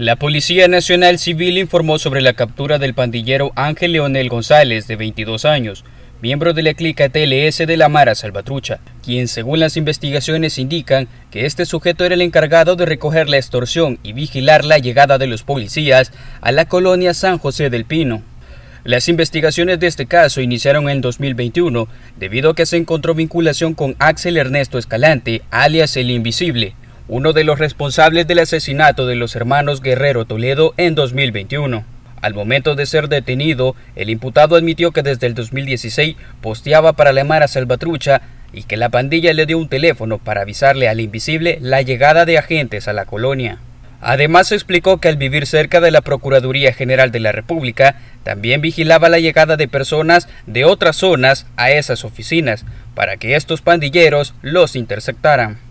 La Policía Nacional Civil informó sobre la captura del pandillero Ángel Leonel González, de 22 años, miembro de la clica TLS de la Mara Salvatrucha, quien según las investigaciones indican que este sujeto era el encargado de recoger la extorsión y vigilar la llegada de los policías a la colonia San José del Pino. Las investigaciones de este caso iniciaron en 2021 debido a que se encontró vinculación con Axel Ernesto Escalante, alias el Invisible, uno de los responsables del asesinato de los hermanos Guerrero Toledo en 2021. Al momento de ser detenido, el imputado admitió que desde el 2016 posteaba para la Mara Salvatrucha y que la pandilla le dio un teléfono para avisarle al invisible la llegada de agentes a la colonia. Además explicó que al vivir cerca de la Procuraduría General de la República, también vigilaba la llegada de personas de otras zonas a esas oficinas, para que estos pandilleros los interceptaran.